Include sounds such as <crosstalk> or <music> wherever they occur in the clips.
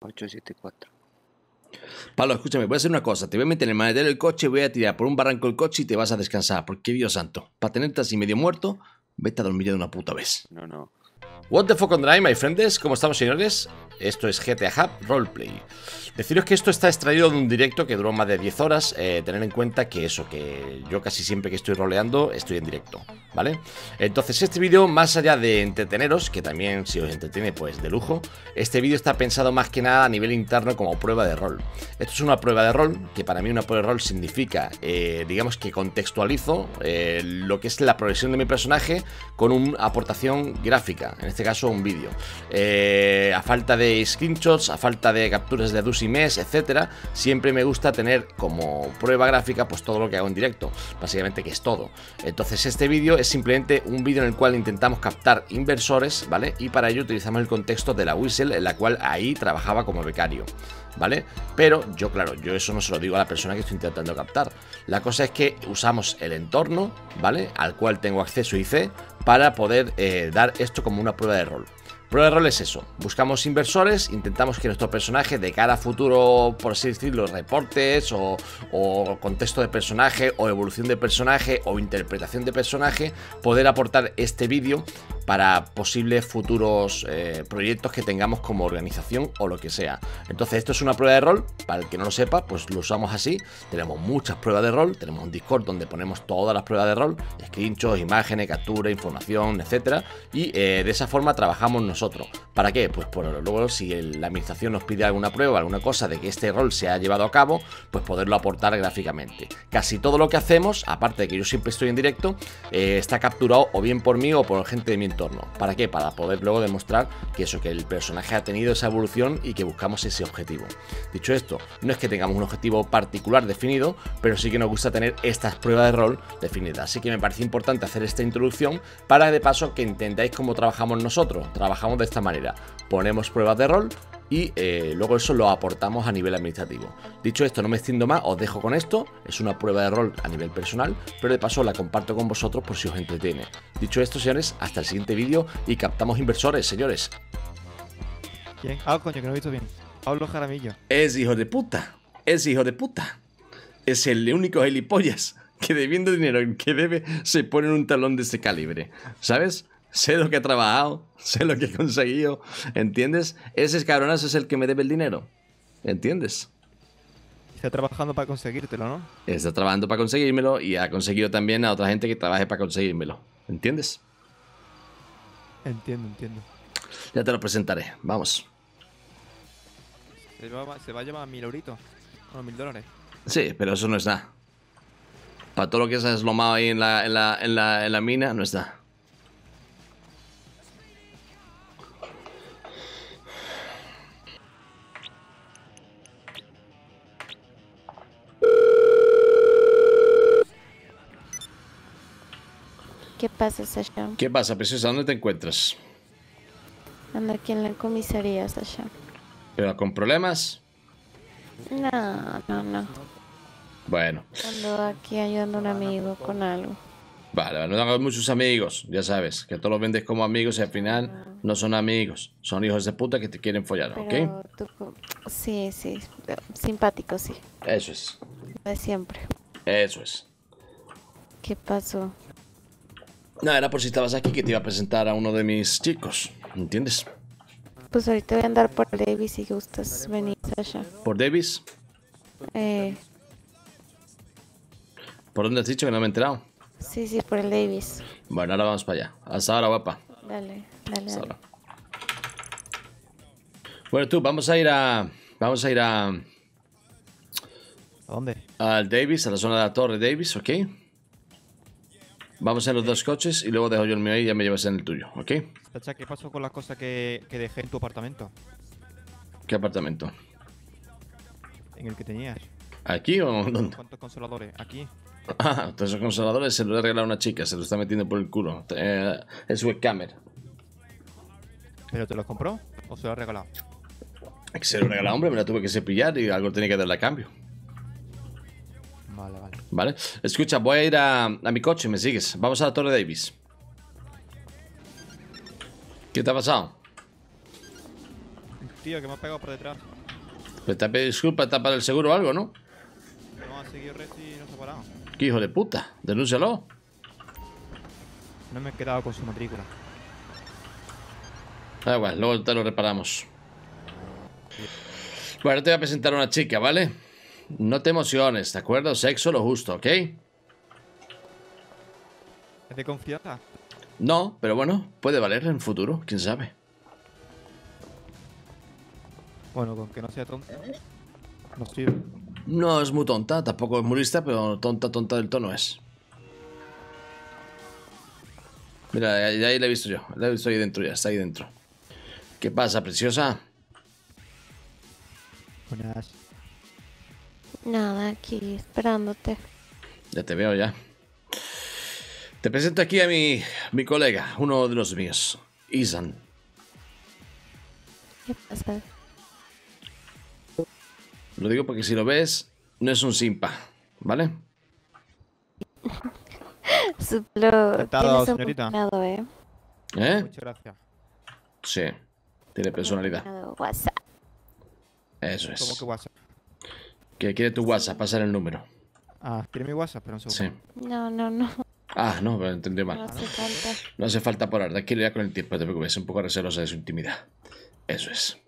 874. Pablo, escúchame, voy a hacer una cosa. Te voy a meter en el maletero del coche, voy a tirar por un barranco el coche y te vas a descansar. Porque Dios santo, para tenerte así medio muerto, vete a dormir de una puta vez. No, no. What the fuck on drive, my friends? ¿Cómo estamos, señores? Esto es GTA Hub Roleplay. Deciros que esto está extraído de un directo que duró más de 10 horas. Eh, tener en cuenta que eso, que yo casi siempre que estoy roleando estoy en directo, ¿vale? Entonces este vídeo, más allá de entreteneros, que también si os entretiene pues de lujo, este vídeo está pensado más que nada a nivel interno como prueba de rol. Esto es una prueba de rol, que para mí una prueba de rol significa, eh, digamos que contextualizo eh, lo que es la progresión de mi personaje con una aportación gráfica, en este caso un vídeo. a falta de screenshots, a falta de capturas de dus y mes, etcétera, siempre me gusta tener como prueba gráfica pues todo lo que hago en directo, básicamente que es todo. Entonces este vídeo es simplemente un vídeo en el cual intentamos captar inversores, ¿vale? Y para ello utilizamos el contexto de la Whistle, en la cual ahí trabajaba como becario. ¿vale? Pero yo, claro, yo eso no se lo digo a la persona que estoy intentando captar. La cosa es que usamos el entorno, ¿vale? Al cual tengo acceso IC para poder eh, dar esto como una prueba de rol. Pero de rol es eso, buscamos inversores, intentamos que nuestro personaje de cara futuro, por así decirlo, reportes o, o contexto de personaje o evolución de personaje o interpretación de personaje, poder aportar este vídeo para posibles futuros eh, proyectos que tengamos como organización o lo que sea. Entonces esto es una prueba de rol, para el que no lo sepa, pues lo usamos así. Tenemos muchas pruebas de rol, tenemos un Discord donde ponemos todas las pruebas de rol, screenshots, imágenes, captura, información, etcétera, y eh, de esa forma trabajamos nosotros. ¿Para qué? Pues por luego si la administración nos pide alguna prueba, alguna cosa de que este rol se ha llevado a cabo, pues poderlo aportar gráficamente. Casi todo lo que hacemos, aparte de que yo siempre estoy en directo, eh, está capturado o bien por mí o por gente de mi ¿Para qué? Para poder luego demostrar que eso, que el personaje ha tenido esa evolución y que buscamos ese objetivo. Dicho esto, no es que tengamos un objetivo particular definido, pero sí que nos gusta tener estas pruebas de rol definidas. Así que me parece importante hacer esta introducción para de paso que entendáis cómo trabajamos nosotros. Trabajamos de esta manera. Ponemos pruebas de rol y eh, luego eso lo aportamos a nivel administrativo. Dicho esto, no me extiendo más, os dejo con esto, es una prueba de rol a nivel personal, pero de paso la comparto con vosotros por si os entretiene. Dicho esto, señores, hasta el siguiente vídeo y captamos inversores, señores. Ah, coño, que no he visto bien. Jaramillo. Es hijo de puta, es hijo de puta. Es el único gilipollas que debiendo dinero en que debe se pone en un talón de ese calibre, ¿sabes? sé lo que he trabajado, <laughs> sé lo que he conseguido, ¿entiendes? Ese cabronazo es el que me debe el dinero, ¿entiendes? Está trabajando para conseguírtelo, ¿no? Está trabajando para conseguírmelo y ha conseguido también a otra gente que trabaje para conseguírmelo, ¿entiendes? Entiendo, entiendo. Ya te lo presentaré, vamos. Se va, a llevar mil euritos, o mil dólares. Sí, pero eso no está. Para todo lo que se ha eslomado ahí en la, en la mina, no está. ¿Qué pasa, Sasha? ¿Qué pasa, preciosa? ¿Dónde te encuentras? Ando aquí en la comisaría, Sasha. ¿Pero con problemas? No, no, no. Bueno. Ando aquí ayudando a un amigo con algo. Vale, no hagas muchos amigos, ya sabes, que todos los vendes como amigos y al final no son amigos, son hijos de puta que te quieren follar, Pero ¿ok? Tú, sí, sí, simpático, sí. Eso es. De siempre. Eso es. ¿Qué pasó? No, era por si estabas aquí que te iba a presentar a uno de mis chicos, ¿entiendes? Pues ahorita voy a andar por Davis si gustas venir, allá. ¿Por Davis? Eh. ¿Por dónde has dicho que no me he enterado? Sí, sí, por el Davis. Bueno, ahora vamos para allá. Hasta ahora, guapa. Dale, dale. Bueno, tú, vamos a ir a... Vamos a ir a... ¿A dónde? Al Davis, a la zona de la torre Davis, ¿ok? Vamos en los dos coches y luego dejo yo el mío ahí y ya me llevas en el tuyo, ¿ok? ¿qué pasó con las cosas que, que dejé en tu apartamento? ¿Qué apartamento? En el que tenías. ¿Aquí o dónde? ¿Cuántos consoladores? Aquí. Ah, todos esos consoladores se los he regalado una chica, se los está metiendo por el culo. Eh, es webcamer. ¿Pero te los compró o se los ha regalado? Se lo regalado, hombre, me la tuve que cepillar y algo tenía que darle a cambio. Vale, vale. Vale. Escucha, voy a ir a, mi coche, y me sigues. Vamos a la Torre Davis. ¿Qué te ha pasado? Tío, que me ha pegado por detrás. pues te ha pedido disculpas, para el seguro o algo, ¿no? No, ha seguido reci y no se ha parado. ¡Qué hijo de puta! ¡Denúncialo! No me he quedado con su matrícula. Da igual, luego te lo reparamos. Bueno, te voy a presentar a una chica, ¿vale? No te emociones, ¿de acuerdo? Sexo lo justo, ¿ok? ¿Es de confianza? No, pero bueno, puede valer en futuro, quién sabe. Bueno, con que no sea tonta. No sirve. No es muy tonta, tampoco es murista, pero tonta, tonta del tono es. Mira, ya ahí la he visto yo. La he visto ahí dentro, ya está ahí dentro. ¿Qué pasa, preciosa? Buenas. Nada, aquí esperándote. Ya te veo ya. Te presento aquí a mi, mi colega, uno de los míos, Isan. ¿Qué pasa? Lo digo porque si lo ves, no es un simpa, ¿vale? Su <laughs> señorita. ¿eh? ¿Eh? gracias. Sí, tiene personalidad. WhatsApp. Eso es. Que quiere tu WhatsApp, pasar el número. Ah, ¿quiere mi WhatsApp? Pero un segundo. No, no, no. Ah, no, pero entendí mal. No hace falta. No hace falta por ahora. Quiero ir con el tiempo, te preocupes. Es un poco recelosa de su intimidad. Eso es.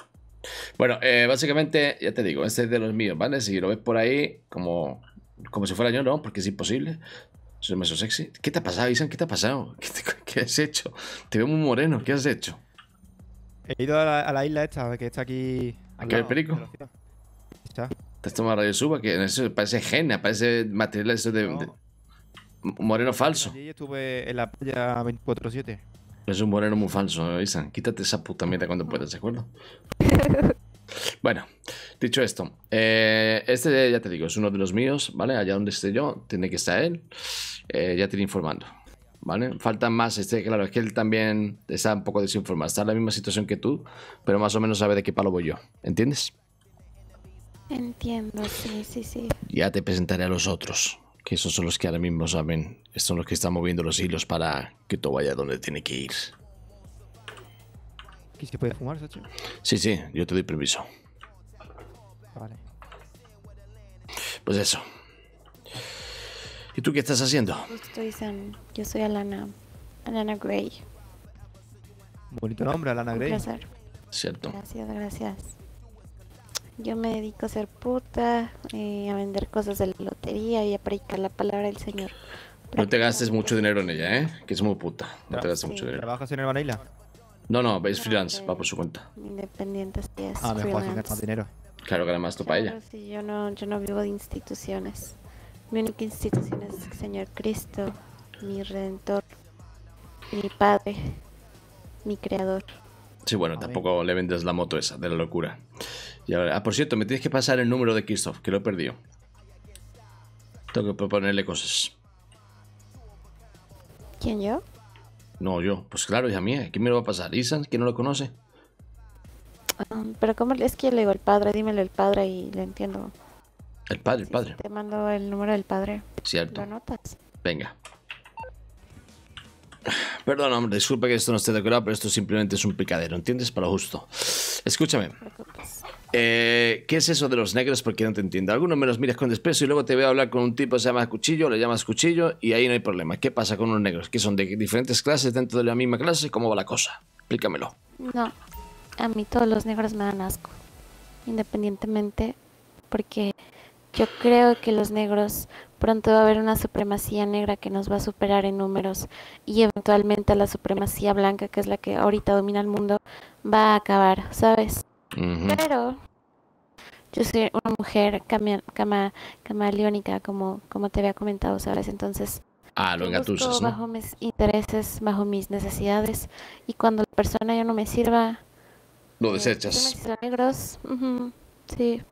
Bueno, eh, básicamente, ya te digo, este es de los míos, ¿vale? Si lo ves por ahí, como, como si fuera yo, no, porque es imposible. Soy meso sexy. ¿Qué te ha pasado, Isan? ¿Qué te ha pasado? <laughs> ¿Qué, has hecho? Te veo muy moreno. ¿Qué has hecho? He ido a la, isla esta, que está aquí. Aquí qué perico? Está de radio suba, que parece gena, parece material eso de, moreno falso. estuve en la playa 24 Es un moreno muy falso, Quítate esa puta mierda cuando puedas, ¿de acuerdo? <laughs> bueno, dicho esto, eh, este ya te digo, es uno de los míos, ¿vale? Allá donde esté yo, tiene que estar él. Eh, ya te iré informando, ¿vale? Faltan más, este, claro, es que él también está un poco desinformado, está en la misma situación que tú, pero más o menos sabe de qué palo voy yo, ¿entiendes? Entiendo, sí, sí, sí. Ya te presentaré a los otros, que esos son los que ahora mismo saben, son los que están moviendo los hilos para que todo vaya donde tiene que ir. ¿Quieres que puede fumar, Sachi? Sí, sí, yo te doy permiso. Vale. Pues eso. ¿Y tú qué estás haciendo? Estoy Yo soy Alana. Alana Gray. Bonito nombre, Alana Gray. Un placer. Cierto. Gracias, gracias. Yo me dedico a ser puta, eh, a vender cosas de la lotería y a predicar la palabra del Señor. No te gastes mucho dinero en ella, ¿eh? Que es muy puta. No te ah, gastes mucho dinero. ¿Trabajas en el Vanilla? No, no, es ah, freelance, va por su cuenta. Independiente, así es. Ah, mejor gastas más dinero. Claro, que además tú para ella. Sí, yo no, yo no vivo de instituciones. Mi única institución es el Señor Cristo, mi Redentor, mi Padre, mi Creador. Sí, bueno, tampoco le vendes la moto esa, de la locura. Y ahora, ah, por cierto, me tienes que pasar el número de Christoph, que lo he perdido. Tengo que ponerle cosas. ¿Quién yo? No, yo. Pues claro, hija mía. ¿Quién me lo va a pasar? ¿Isan? ¿Quién no lo conoce? Ah, pero ¿cómo es que le digo el padre? Dímelo el padre y le entiendo. El padre, el padre. te mando el número del padre. Cierto. ¿Lo Venga. Perdón, hombre, disculpa que esto no esté decorado, pero esto simplemente es un picadero, ¿entiendes? Para justo. Escúchame. Eh, ¿Qué es eso de los negros? Porque no te entiendo. Algunos me los miras con desprecio y luego te voy a hablar con un tipo que se llama Cuchillo, le llamas Cuchillo y ahí no hay problema. ¿Qué pasa con los negros? ¿Que son de diferentes clases dentro de la misma clase? ¿Cómo va la cosa? Explícamelo. No, a mí todos los negros me dan asco. Independientemente, porque yo creo que los negros Pronto va a haber una supremacía negra que nos va a superar en números y eventualmente la supremacía blanca, que es la que ahorita domina el mundo, va a acabar, ¿sabes? Pero yo soy una mujer cama, cama, camaleónica, como, como te había comentado, ¿sabes? Entonces, ah, bajo mis intereses, bajo mis necesidades, y cuando la persona ya no me sirva... Lo eh, desechas. negros, sí.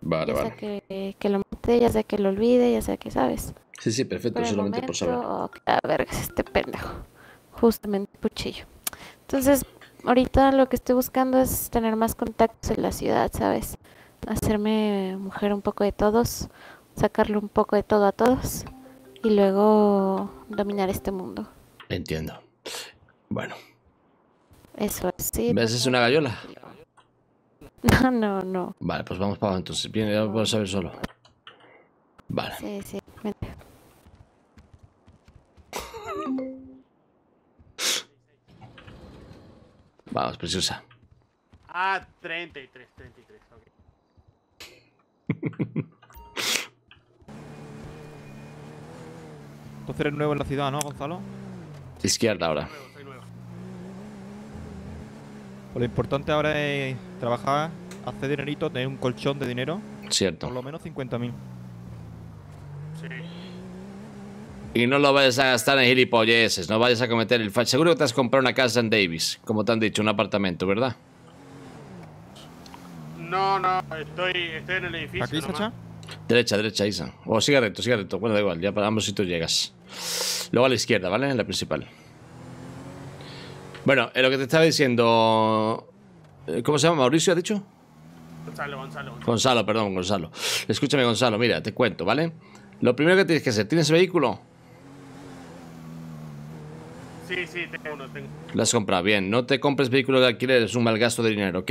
Vale, ya vale. que, que, lo mate, ya sea que lo olvide, ya sea que sabes. Sí, sí, perfecto, solamente por saber. este pendejo. Justamente puchillo Entonces, ahorita lo que estoy buscando es tener más contactos en la ciudad, ¿sabes? Hacerme mujer un poco de todos, sacarle un poco de todo a todos y luego dominar este mundo. Entiendo. Bueno. Eso sí. ¿Ves? Es una gallola. No, no, no. Vale, pues vamos para abajo entonces. Bien, ya puedo saber solo. Vale. Sí, sí, vente. Vamos, preciosa. Ah, 33, 33, ok. Entonces <laughs> eres nuevo en la ciudad, ¿no, Gonzalo? Izquierda ahora lo importante ahora es trabajar, hacer dinerito, tener un colchón de dinero. Cierto. Por lo menos 50.000. Sí. Y no lo vayas a gastar en gilipolleces, no vayas a cometer el fallo. Seguro que te has comprado una casa en Davis, como te han dicho, un apartamento, ¿verdad? No, no, estoy, en el edificio. ¿Aquí, Sacha? Derecha, derecha, Isa. O sigue siga recto, sigue recto. Bueno, da igual, ya para ambos tú llegas. Luego a la izquierda, ¿vale? En la principal. Bueno, en lo que te estaba diciendo. Eh, ¿Cómo se llama? ¿Mauricio ha dicho? Gonzalo, Gonzalo, Gonzalo. perdón, Gonzalo. Escúchame, Gonzalo, mira, te cuento, ¿vale? Lo primero que tienes que hacer, ¿tienes vehículo? Sí, sí, tengo uno, tengo. Lo has comprado, bien. No te compres vehículo de alquiler, es un mal gasto de dinero, ¿ok?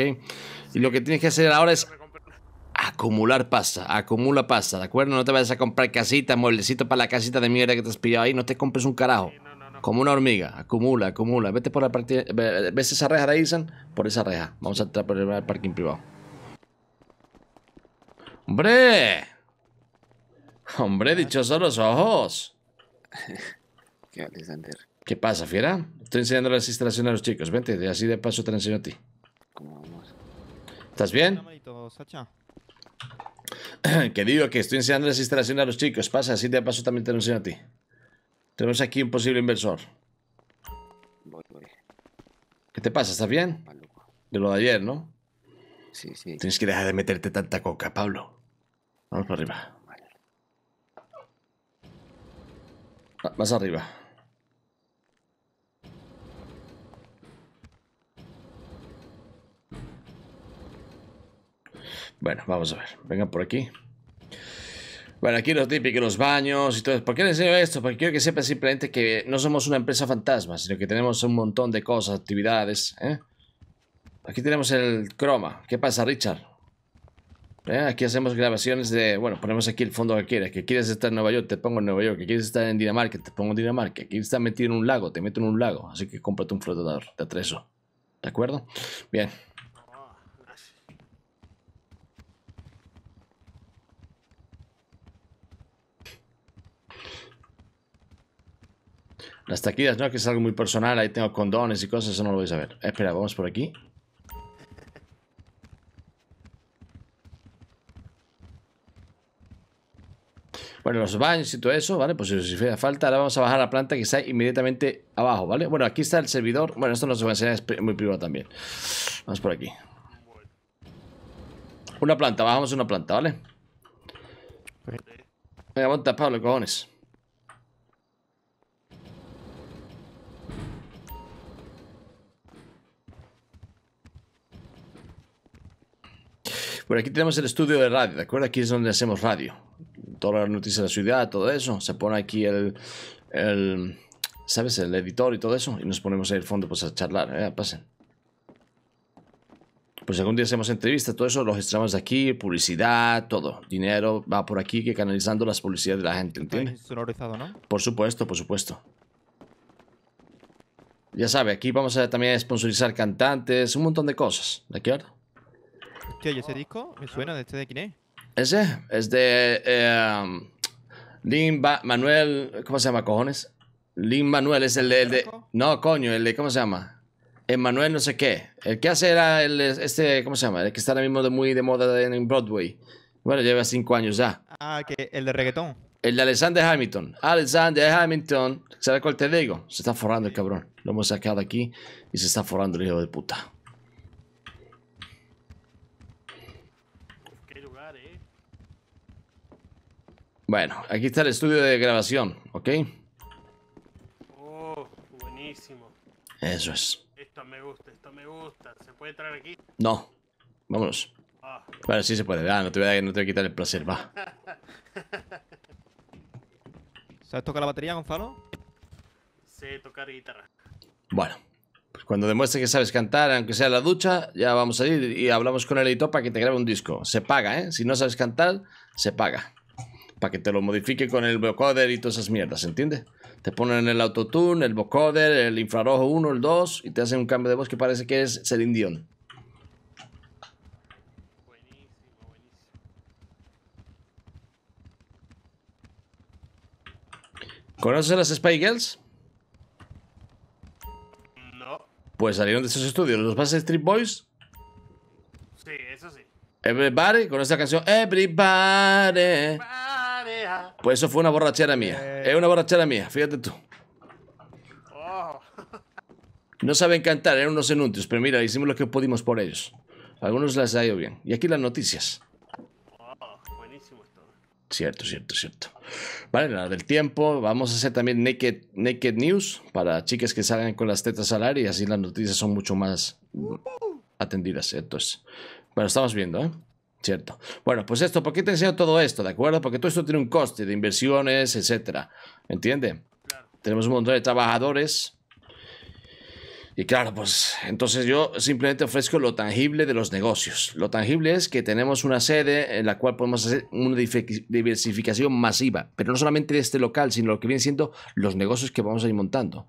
y lo que tienes que hacer ahora es acumular pasta, acumula pasta, ¿de acuerdo? No te vayas a comprar casita, mueblecito para la casita de mierda que te has pillado ahí, no te compres un carajo como una hormiga, acumula, acumula. Vete por la parte... ves esa reja, Isan, por esa reja. Vamos a entrar por el parking privado. ¡Hombre! ¡Hombre, ah. dichosos los ojos! <laughs> ¿Qué, pasa, fiera? Estoy enseñando las instalaciones a los chicos. Vente, de así de paso te enseño a ti. ¿Estás bien? <clears throat> que digo que estoy enseñando las instalaciones a los chicos. Pasa, así de paso también te lo enseño a ti. Tenemos aquí un posible inversor. Voy, voy. ¿Qué te pasa? ¿Estás bien? De lo de ayer, ¿no? Sí, sí. Tienes que dejar de meterte tanta coca, Pablo. Vamos para arriba. más arriba. Bueno, vamos a ver. Venga por aquí. Bueno, aquí los típicos los baños y todo. ¿Por qué les enseño esto? Porque quiero que sepan simplemente que no somos una empresa fantasma, sino que tenemos un montón de cosas, actividades. ¿eh? Aquí tenemos el croma. ¿Qué pasa, Richard? ¿Eh? Aquí hacemos grabaciones de... Bueno, ponemos aquí el fondo que quieras. Que quieres estar en Nueva York, te pongo en Nueva York. Que quieres estar en Dinamarca, te pongo en Dinamarca. Que quieres estar metido en un lago, te meto en un lago. Así que cómprate un flotador. Te atrezo. ¿De acuerdo? Bien. Las taquillas no, que es algo muy personal. Ahí tengo condones y cosas, eso no lo vais a ver. Eh, espera, vamos por aquí. Bueno, los baños y todo eso, ¿vale? Pues si hace falta, ahora vamos a bajar la planta que está inmediatamente abajo, ¿vale? Bueno, aquí está el servidor. Bueno, esto no se va a enseñar, es muy privado también. Vamos por aquí. Una planta, bajamos una planta, ¿vale? Venga, monta, Pablo, cojones. Pero aquí tenemos el estudio de radio, ¿de acuerdo? Aquí es donde hacemos radio. Todas las noticias de la ciudad, todo eso. Se pone aquí el, el ¿sabes? El editor y todo eso. Y nos ponemos ahí al fondo pues a charlar, ¿eh? Pasen. Pues algún día hacemos entrevistas, todo eso lo de aquí, publicidad, todo. Dinero va por aquí que canalizando las publicidades de la gente, ¿entiendes? ¿no? Por supuesto, por supuesto. Ya sabe, aquí vamos a también sponsorizar cantantes, un montón de cosas, ¿de acuerdo? ese disco? ¿Me suena? ¿De este de quién es? Ese es de eh, Lin Manuel. ¿Cómo se llama, cojones? Lin Manuel es el de, el de, No, coño, el de. ¿Cómo se llama? Manuel no sé qué. El que hace era el, este, ¿cómo se llama? El que está ahora mismo muy de moda en Broadway. Bueno, lleva cinco años ya. Ah, que el de reggaetón. El de Alexander Hamilton. Alexander Hamilton. ¿Sabes cuál te digo? Se está forrando el cabrón. Lo hemos sacado aquí y se está forrando el hijo de puta. Bueno, aquí está el estudio de grabación, ¿ok? Oh, buenísimo. Eso es. Esto me gusta, esto me gusta. ¿Se puede entrar aquí? No. Vámonos. Ah. Bueno, sí se puede. Ah, no te voy a, no te voy a quitar el placer, va. <laughs> ¿Sabes tocar la batería, Gonzalo? Sé tocar guitarra. Bueno, pues cuando demuestres que sabes cantar, aunque sea en la ducha, ya vamos a ir y hablamos con el editor para que te grabe un disco. Se paga, ¿eh? Si no sabes cantar, se paga para que te lo modifique con el vocoder y todas esas mierdas, ¿entiendes? Te ponen el autotune, el vocoder, el infrarrojo 1, el 2 y te hacen un cambio de voz que parece que es ser Dion. ¿Conoces las Spy Girls? No. Pues salieron de esos estudios. ¿Los vas Street Boys? Sí, eso sí. Everybody, con esta canción Everybody. Pues eso fue una borrachera mía. Eh. Es una borrachera mía, fíjate tú. Oh. No saben cantar, eran unos enuntios, pero mira, hicimos lo que pudimos por ellos. Algunos las ha ido bien. Y aquí las noticias. Oh, cierto, cierto, cierto. Vale, la del tiempo. Vamos a hacer también naked, news para chicas que salgan con las tetas al aire y así las noticias son mucho más atendidas. Entonces, bueno, estamos viendo, ¿eh? ¿cierto? Bueno, pues esto, ¿por qué te enseño todo esto, de acuerdo? Porque todo esto tiene un coste de inversiones, etcétera, ¿entiende? Tenemos un montón de trabajadores. Y claro, pues entonces yo simplemente ofrezco lo tangible de los negocios. Lo tangible es que tenemos una sede en la cual podemos hacer una diversificación masiva, pero no solamente este local, sino lo que vienen siendo los negocios que vamos a ir montando.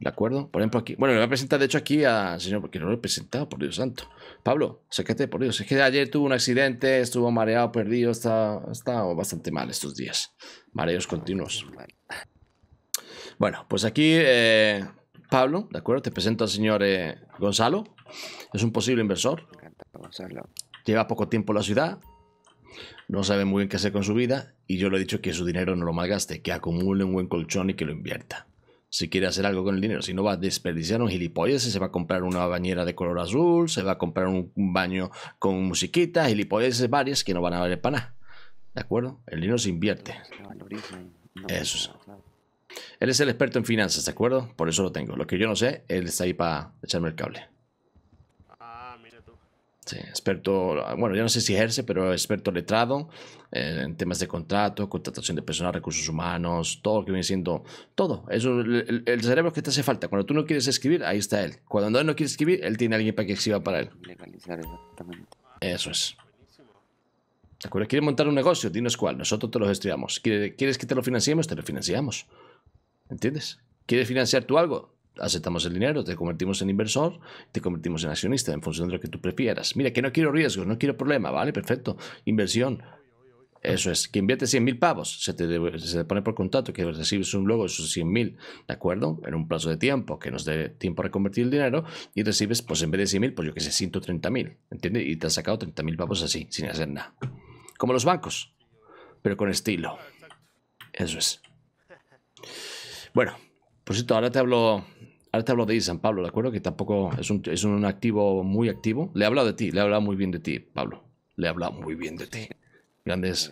¿De acuerdo? Por ejemplo, aquí. Bueno, le voy a presentar, de hecho, aquí al señor, porque no lo he presentado, por Dios santo. Pablo, te por Dios. Es que ayer tuvo un accidente, estuvo mareado, perdido, está, está bastante mal estos días. Mareos continuos. Bueno, pues aquí, eh, Pablo, ¿de acuerdo? Te presento al señor eh, Gonzalo. Es un posible inversor. Lleva poco tiempo en la ciudad. No sabe muy bien qué hacer con su vida. Y yo le he dicho que su dinero no lo malgaste, que acumule un buen colchón y que lo invierta si quiere hacer algo con el dinero, si no va a desperdiciar un gilipollas, se va a comprar una bañera de color azul, se va a comprar un baño con musiquitas, gilipolleces varias que no van a valer para nada. ¿De acuerdo? El dinero se invierte. Eso Él es el experto en finanzas, ¿de acuerdo? Por eso lo tengo. Lo que yo no sé, él está ahí para echarme el cable experto, bueno, yo no sé si ejerce, pero experto letrado eh, en temas de contrato, contratación de personal, recursos humanos, todo lo que viene siendo, todo. el, cerebro que te hace falta. Cuando tú no quieres escribir, ahí está él. Cuando él no quiere escribir, él tiene alguien para que escriba para él. Eso es. ¿Te acuerdas? ¿Quieres montar un negocio? Dinos cuál. Nosotros te lo gestionamos. ¿Quieres que te lo financiemos? Te lo financiamos. ¿Entiendes? ¿Quieres financiar tú algo? aceptamos el dinero, te convertimos en inversor, te convertimos en accionista, en función de lo que tú prefieras. Mira, que no quiero riesgos, no quiero problema, ¿vale? Perfecto. Inversión. Eso es, que invierte 100 mil pavos, se te, se pone por contrato que recibes un logo de esos 100 mil, ¿de acuerdo? En un plazo de tiempo que nos dé tiempo a reconvertir el dinero y recibes, pues en vez de 100 mil, pues yo que sé, 130.000, mil, ¿entiendes? Y te has sacado 30 mil pavos así, sin hacer nada. Como los bancos, pero con estilo. Eso es. Bueno, por cierto, ahora te hablo. Ahora te hablo de San Pablo, ¿de acuerdo? Que tampoco es un, es un activo muy activo. Le he hablado de ti, le he hablado muy bien de ti, Pablo. Le he hablado muy bien de ti. Grandes,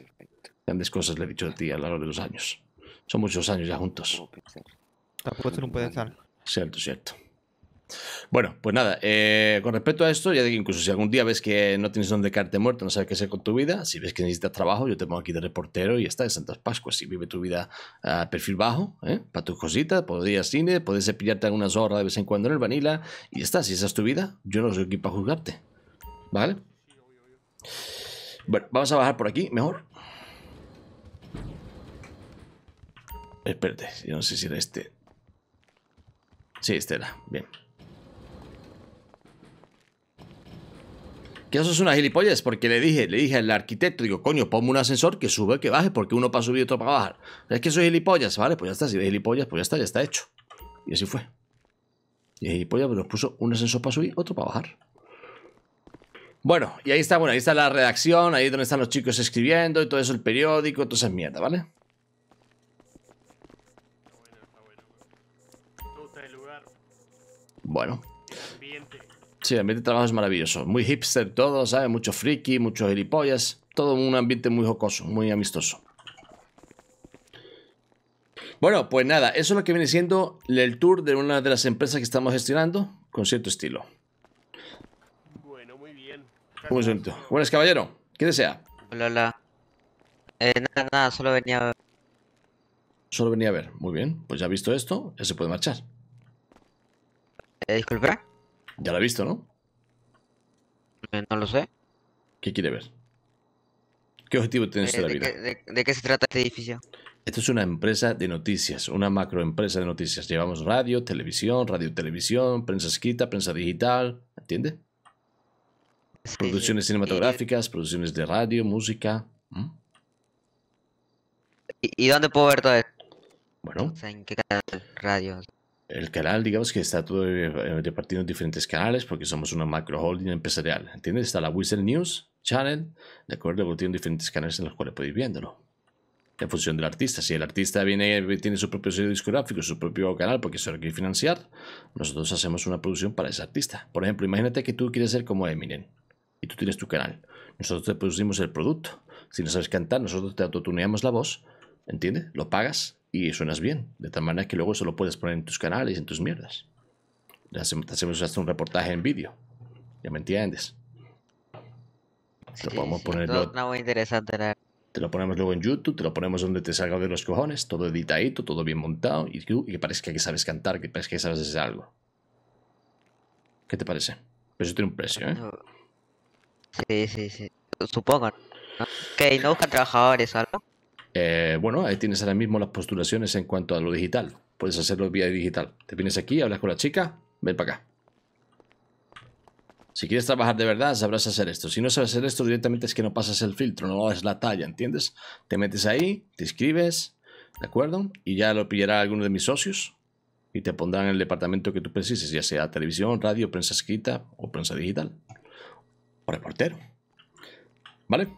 grandes cosas le he dicho de ti a lo largo de los años. Son muchos años ya juntos. Tampoco te no puedes Cierto, cierto. Bueno, pues nada, eh, con respecto a esto, ya digo, incluso si algún día ves que no tienes donde caerte muerto, no sabes qué hacer con tu vida, si ves que necesitas trabajo, yo te pongo aquí de reportero y está en Santas Pascuas. Si vive tu vida a perfil bajo, ¿eh? para tus cositas, podías cine, puedes cepillarte algunas horas de vez en cuando en el vanilla y ya está. Si esa es tu vida, yo no soy aquí para juzgarte. ¿Vale? Bueno, vamos a bajar por aquí, mejor. Espérate, yo no sé si era este. Sí, este era. Bien. Que eso es una gilipollas, porque le dije, le dije al arquitecto, digo, coño, ponme un ascensor que sube, que baje, porque uno para subir y otro para bajar. Es que eso es gilipollas, ¿vale? Pues ya está, si es gilipollas, pues ya está, ya está hecho. Y así fue. Y gilipollas nos puso un ascensor para subir, otro para bajar. Bueno, y ahí está, bueno, ahí está la redacción, ahí es donde están los chicos escribiendo y todo eso, el periódico, entonces es mierda, ¿vale? Bueno. Sí, el ambiente de trabajo es maravilloso. Muy hipster todo, ¿sabes? Mucho friki, muchos gilipollas. Todo un ambiente muy jocoso, muy amistoso. Bueno, pues nada, eso es lo que viene siendo el tour de una de las empresas que estamos gestionando con cierto estilo. Bueno, muy bien. Buenas, caballero. ¿Qué desea? Hola, hola. Eh, nada, nada, solo venía a ver. Solo venía a ver. Muy bien. Pues ya ha visto esto, ya se puede marchar. Eh, disculpa. Ya la ha visto, ¿no? Eh, no lo sé. ¿Qué quiere ver? ¿Qué objetivo tienes eh, de, la vida? De, qué se trata este edificio? Esto es una empresa de noticias, una macroempresa de noticias. Llevamos radio, televisión, radio, televisión, prensa escrita, prensa digital, ¿entiende? producciones cinematográficas, producciones de radio, música. ¿Y, dónde puedo ver todo esto? Bueno. ¿En qué canal? Radio el canal, digamos que está todo eh, repartido en diferentes canales porque somos una macro holding empresarial. ¿Entiendes? Está la Wizard News Channel, ¿de acuerdo? Porque tiene diferentes canales en los cuales podéis viéndolo. En función del artista. Si el artista viene tiene su propio sello discográfico, su propio canal, porque se lo quiere financiar, nosotros hacemos una producción para ese artista. Por ejemplo, imagínate que tú quieres ser como Eminem y tú tienes tu canal. Nosotros te producimos el producto. Si no sabes cantar, nosotros te autotuneamos la voz, ¿entiendes? Lo pagas y suenas bien, de tal manera que luego se lo puedes poner en tus canales, en tus mierdas. hacemos hasta un reportaje en vídeo, ya me entiendes. te, lo sí, interesante, te lo ponemos luego en YouTube, te lo ponemos donde te salga de los cojones, todo editadito, todo bien montado y, y que parezca que sabes cantar, que parezca que sabes hacer algo. ¿Qué te parece? Pues eso tiene un precio, ¿eh? Sí, sí, sí. Supongo. ¿no? Que no buscan trabajadores o algo. Eh, bueno, ahí tienes ahora mismo las postulaciones en cuanto a lo digital. Puedes hacerlo vía digital. Te vienes aquí, hablas con la chica, ven para acá. Si quieres trabajar de verdad, sabrás hacer esto. Si no sabes hacer esto, directamente es que no pasas el filtro, no haces la talla, ¿entiendes? Te metes ahí, te escribes, ¿de acuerdo? Y ya lo pillará alguno de mis socios y te pondrán en el departamento que tú precises, ya sea televisión, radio, prensa escrita o prensa digital. O reportero. ¿Vale?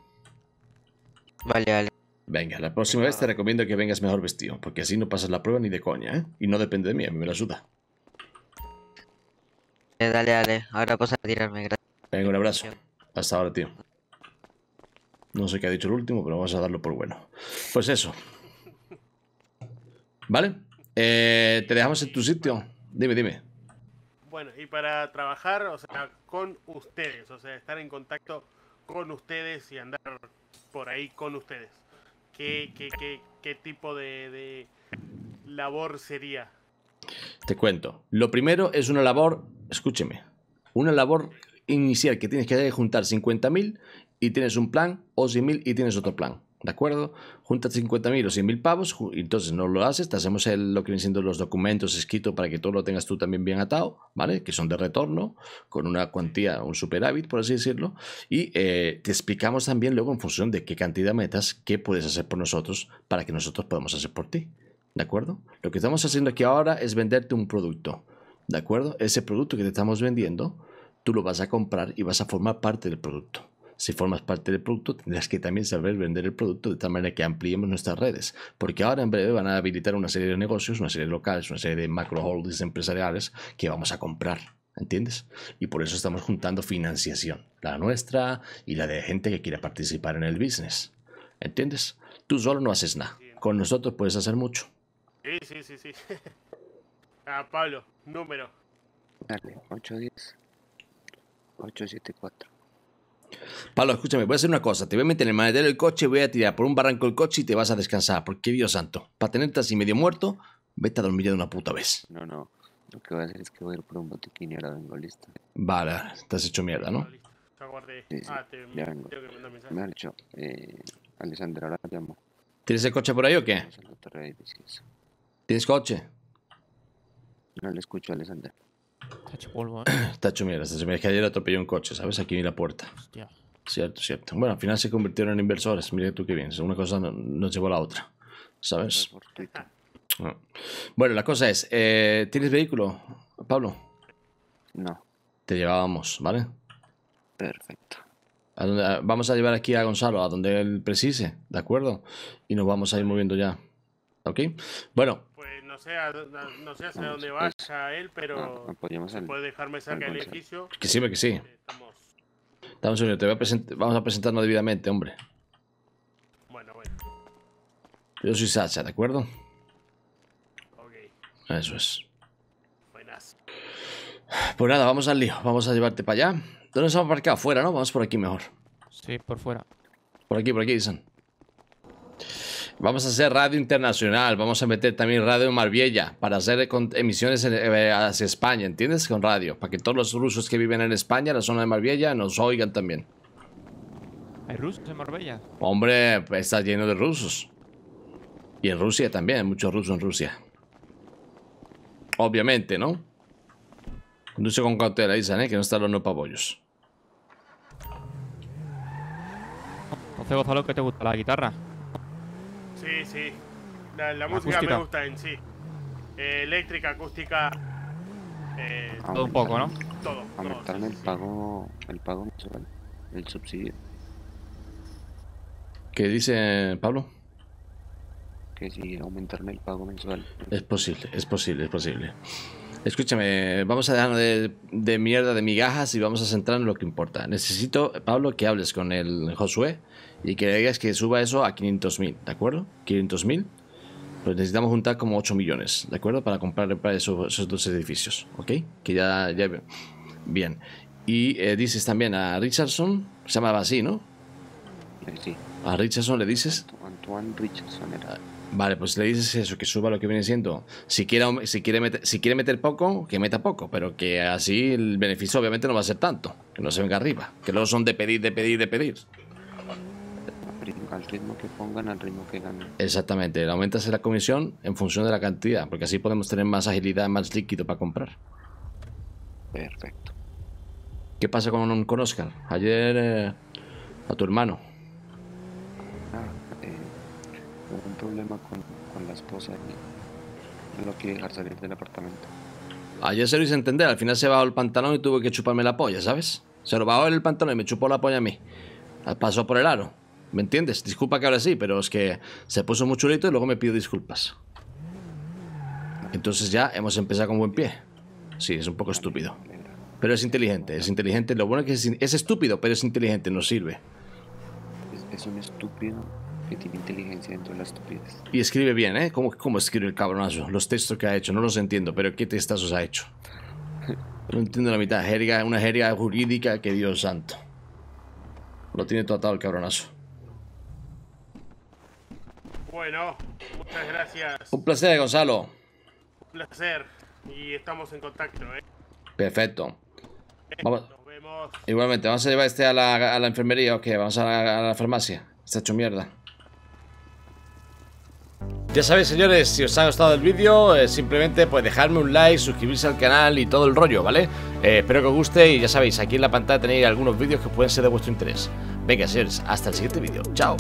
Vale, vale. Venga, la próxima vez te recomiendo que vengas mejor vestido, porque así no pasas la prueba ni de coña, ¿eh? Y no depende de mí, a mí me la ayuda. Eh, dale, dale, ahora pasa a tirarme, gracias. Venga, un abrazo. Hasta ahora, tío. No sé qué ha dicho el último, pero vamos a darlo por bueno. Pues eso. ¿Vale? Eh, te dejamos en tu sitio. Dime, dime. Bueno, y para trabajar, o sea, con ustedes, o sea, estar en contacto con ustedes y andar por ahí con ustedes qué, tipo de, de labor sería? Te cuento. Lo primero es una labor, escúcheme, una labor inicial que tienes que juntar 50.000 y tienes un plan o 100.000 y tienes otro plan. ¿De acuerdo? Juntas 50.000 o 100.000 pavos, entonces no lo haces, te hacemos lo que vienen siendo los documentos escritos para que todo lo tengas tú también bien atado, ¿vale? Que son de retorno, con una cuantía, un superávit, por así decirlo. Y eh, te explicamos también luego en función de qué cantidad metas, qué puedes hacer por nosotros para que nosotros podamos hacer por ti. ¿De acuerdo? Lo que estamos haciendo aquí ahora es venderte un producto. ¿De acuerdo? Ese producto que te estamos vendiendo, tú lo vas a comprar y vas a formar parte del producto. Si formas parte del producto, tendrás que también saber vender el producto de tal manera que ampliemos nuestras redes, porque ahora en breve van a habilitar una serie de negocios, una serie de locales, una serie de macro holdings empresariales que vamos a comprar. ¿Entiendes? Y por eso estamos juntando financiación, la nuestra y la de gente que quiera participar en el business. ¿Entiendes? Tú solo no haces nada. Con nosotros puedes hacer mucho. Sí, sí, sí, sí. <laughs> ah, Pablo, número. Dale, 810. 874. Pablo, escúchame, voy a hacer una cosa. Te voy a meter en el maletero del coche, voy a tirar por un barranco el coche y te vas a descansar. Porque Dios santo, para tenerte así medio muerto, vete a dormir de una puta vez. No, no. Lo que voy a hacer es que voy a ir por un botiquín y ahora vengo listo. Vale, te has hecho mierda, ¿no? ah, te, Tengo Me han hecho. Eh, Alessandra, ahora te llamo. ¿Tienes el coche por ahí o qué? ¿Tienes coche? No le escucho, Alessandra. Está hecho Está Se es que ayer atropelló un coche, ¿sabes? Aquí ni la puerta. Cierto, cierto. Bueno, al final se convirtieron en inversores. Mira tú qué bien. Una cosa nos no llevó a la otra. ¿Sabes? Ah. Bueno, la cosa es, eh, ¿tienes vehículo, Pablo? No. Te llevábamos, ¿vale? Perfecto. vamos a llevar aquí a Gonzalo, a donde él precise, ¿de acuerdo? Y nos vamos a ir moviendo ya. ¿Ok? Bueno, no sé, no, sé hacia ah, dónde pues, vaya él, ah, pero no, ah, pues, se dejarme sacar del edificio. Que sí, que sí. Eh, estamos... unidos, te voy a vamos a presentarnos debidamente, hombre. Bueno, bueno. Yo soy Sasha, ¿de acuerdo? Ok. Eso es. Buenas. Pues nada, vamos al lío. Vamos a llevarte para allá. ¿Dónde nos vamos a Fuera, ¿no? Vamos por aquí mejor. Sí, por fuera. Por aquí, por aquí, dicen. Vamos a hacer radio internacional, vamos a meter también radio en Marbella para hacer emisiones eh, hacia España, ¿entiendes? Con radio, para que todos los rusos que viven en España, la zona de Marbella, nos oigan también. ¿Hay rusos en Marbella? Hombre, pues, está lleno de rusos. Y en Rusia también, hay muchos rusos en Rusia. Obviamente, ¿no? Conduce con cautela, dicen, ¿eh? Que no están los no pavollos. Entonces, Gonzalo, ¿qué te gusta? ¿La guitarra? Sí, sí. La, música me gusta en sí. Eh, eléctrica, acústica. Eh, todo un poco, ¿no? Todo. aumentarme el pago, el pago mensual, el subsidio. ¿Qué dice Pablo? Que si, aumentarme el pago mensual. Es posible, es posible, es posible. Escúchame, vamos a dejar de, de, mierda de migajas y vamos a centrar en lo que importa. Necesito, Pablo, que hables con el Josué y que le digas que suba eso a 500 mil, ¿de acuerdo? 500 mil. Pues necesitamos juntar como 8 millones, ¿de acuerdo? Para comprar esos, dos edificios, ¿ok? Que ya, bien. Y eh, dices también a Richardson, se llamaba así, ¿no? Sí. A Richardson le dices. Antoine Richardson era. Ah, Vale, pues le dices eso, que suba lo que viene siendo. Si quiere, si quiere, meter, si quiere meter poco, que meta poco, pero que así el beneficio obviamente no va a ser tanto, que no se venga arriba, que luego son de pedir, de pedir, de pedir. Al ritmo que pongan, al ritmo que ganen. Exactamente, aumentas la comisión en función de la cantidad, porque así podemos tener más agilidad, más líquido para comprar. Perfecto. ¿Qué pasa con, con Oscar? Ayer eh, a tu hermano. problema con, con la esposa y no quiere dejar salir del apartamento. ayer ah, se lo hice entender, al final se bajó el pantalón y tuve que chuparme la polla, ¿sabes? Se lo bajó el pantalón y me chupó la polla a mí. Ah, pasó por el aro, ¿me entiendes? Disculpa que ahora sí, pero es que se puso muy chulito y luego me pidió disculpas. Entonces ya hemos empezado con buen pie. Sí, es un poco estúpido. Pero es inteligente, es inteligente. Lo bueno es que es, estúpido, pero es inteligente, nos sirve. es un estúpido tiene inteligencia las Y escribe bien, ¿eh? ¿Cómo, escribe el cabronazo? Los textos que ha hecho, no los entiendo, pero ¿qué textos ha hecho? <laughs> No entiendo la mitad. Jerga, una jerga jurídica que Dios santo. Lo tiene todo atado el cabronazo. Bueno, muchas gracias. Un placer, Gonzalo. Un placer. Y estamos en contacto, ¿eh? Perfecto. Nos vemos. Igualmente, vamos a llevar este a la, a la enfermería, ok, vamos a la farmacia. Está hecho mierda. Ya sabéis señores, si os ha gustado el vídeo, eh, simplemente pues dejarme un like, suscribirse al canal y todo el rollo, ¿vale? Eh, espero que os guste y ya sabéis, aquí en la pantalla tenéis algunos vídeos que pueden ser de vuestro interés. Venga señores, hasta el siguiente vídeo, chao.